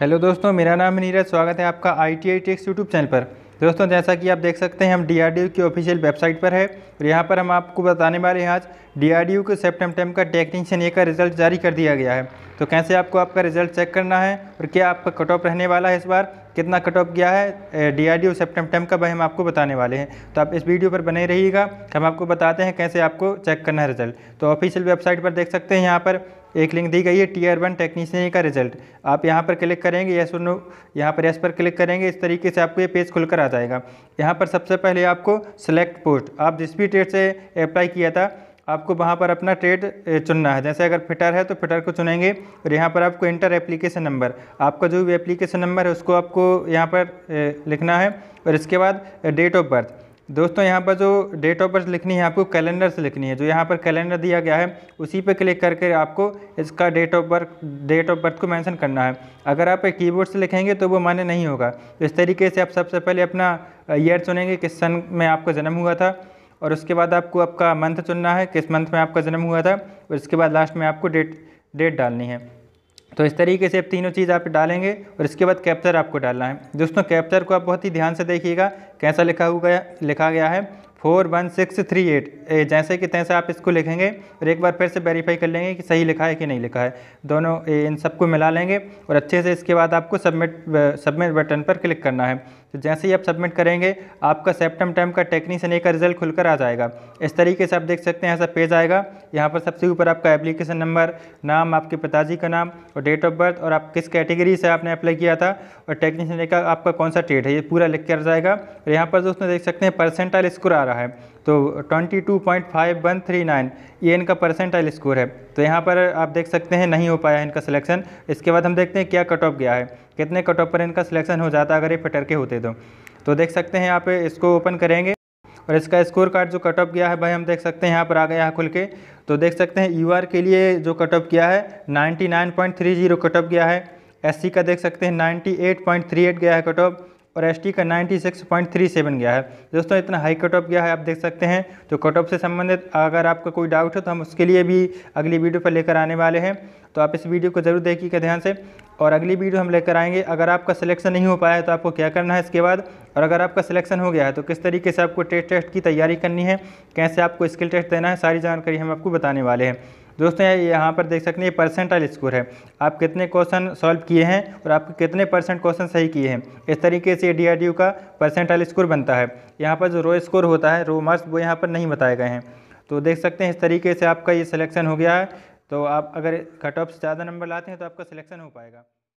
hello दोस्तों मेरा नाम है नीरज स्वागत है आपका I T I techs YouTube channel पर दोस्तों जैसा कि आप देख सकते हैं हम डी की ऑफिशियल वेबसाइट पर है और यहाँ पर हम आपको बताने वाले हैं आज यू के टेम का टेक्नीशियन ए का रिजल्ट जारी कर दिया गया है तो कैसे आपको आपका रिजल्ट चेक करना है और क्या आपका कट ऑफ रहने वाला है इस बार कितना कट ऑफ गया है डी आर डी टेम का भाई हम आपको बताने वाले हैं तो आप इस वीडियो पर बने रहिएगा हम आपको बताते हैं कैसे आपको चेक करना है रिजल्ट तो ऑफिशियल वेबसाइट पर देख सकते हैं यहाँ पर एक लिंक दी गई है टीयर वन टेक्नीशियन का रिजल्ट आप यहाँ पर क्लिक करेंगे यस नो यहाँ पर यस पर क्लिक करेंगे इस तरीके से आपको ये पेज खुलकर आ जाएगा यहाँ पर सबसे पहले आपको सेलेक्ट पोस्ट आप जिस भी ट्रेड से अप्लाई किया था आपको वहाँ पर अपना ट्रेड चुनना है जैसे अगर फिटर है तो फिटर को चुनेंगे और यहाँ पर आपको इंटर एप्लीकेशन नंबर आपका जो भी एप्लीकेशन नंबर है उसको आपको यहाँ पर लिखना है और इसके बाद डेट ऑफ बर्थ दोस्तों यहाँ पर जो डेट ऑफ बर्थ लिखनी है आपको कैलेंडर से लिखनी है जो यहाँ पर कैलेंडर दिया गया है उसी पर क्लिक करके आपको इसका date of birth date of birth को मेंशन करना है अगर आप कीबोर्ड से लिखेंगे तो वो मान्य नहीं होगा इस तरीके से आप सबसे पहले अपना ईयर चुनेंगे किस सन में आपका जन्म हुआ था और उसके बाद आपको आपका मंथ चुनना है किस मंथ में आपका जन्म हुआ था और इसके बाद लास्ट में आपको डेट डेट डालनी है तो इस तरीके से आप तीनों चीज़ आप डालेंगे और इसके बाद कैप्चर आपको डालना है दोस्तों कैप्चर को आप बहुत ही ध्यान से देखिएगा कैसा लिखा हुआ लिखा गया है four one six three eight जैसे कि तैसे आप इसको लिखेंगे और एक बार फिर से वेरीफाई कर लेंगे कि सही लिखा है कि नहीं लिखा है दोनों इन सबको मिला लेंगे और अच्छे से इसके बाद आपको सबमिट सबमिट बटन पर क्लिक करना है तो जैसे ही आप सबमिट करेंगे आपका सेप्टम टर्म का टेक्नीसन एक का रिजल्ट खुलकर आ जाएगा इस तरीके से आप देख सकते हैं ऐसा पेज आएगा यहाँ पर सबसे ऊपर आपका एप्लीकेशन नंबर नाम आपके पिताजी का नाम और डेट ऑफ बर्थ और आप किस कैटेगरी से आपने अप्लाई किया था और टेक्नीसन एक का आपका कौन सा डेट है ये पूरा लिख कर जाएगा और यहाँ पर दोस्तों देख सकते हैं परसेंटाइल स्कोर आ रहा है तो नाइन ये इनका परसेंटाइल स्कोर है तो यहाँ पर आप देख सकते हैं नहीं हो पाया है इनका सिलेक्शन इसके बाद हम देखते हैं क्या कट ऑफ गया है कितने कट ऑफ पर इनका सिलेक्शन हो जाता अगर ये फटर के होते तो तो देख सकते हैं यहाँ पे इसको ओपन करेंगे और इसका स्कोर कार्ड जो कट ऑफ किया है भाई हम देख सकते हैं यहाँ पर आ गया है खुल के तो देख सकते हैं यू के लिए जो कट ऑफ किया है जीरो कट ऑफ किया है एस का देख सकते हैं एट गया है कट ऑफ और एस का 96.37 गया है दोस्तों इतना हाई कट ऑफ गया है आप देख सकते हैं तो कट ऑफ से संबंधित अगर आपका कोई डाउट हो तो हम उसके लिए भी अगली वीडियो पर लेकर आने वाले हैं तो आप इस वीडियो को ज़रूर देखिएगा ध्यान से और अगली वीडियो हम लेकर आएंगे अगर आपका सिलेक्शन नहीं हो पाया है तो आपको क्या करना है इसके बाद और अगर आपका सिलेक्शन हो गया है तो किस तरीके से आपको टेस्ट टेस्ट की तैयारी करनी है कैसे आपको स्किल टेस्ट देना है सारी जानकारी हम आपको बताने वाले हैं दोस्तों यहाँ पर देख सकते हैं ये परसेंटाइल स्कोर है आप कितने क्वेश्चन सॉल्व किए हैं और आप कितने परसेंट क्वेश्चन सही किए हैं इस तरीके से डी का परसेंटाइल स्कोर बनता है यहाँ पर जो रो स्कोर होता है रो मार्क्स वो यहाँ पर नहीं बताए गए हैं तो देख सकते हैं इस तरीके से आपका ये सिलेक्शन हो गया है तो आप अगर कट ऑफ से ज़्यादा नंबर लाते हैं तो आपका सिलेक्शन हो पाएगा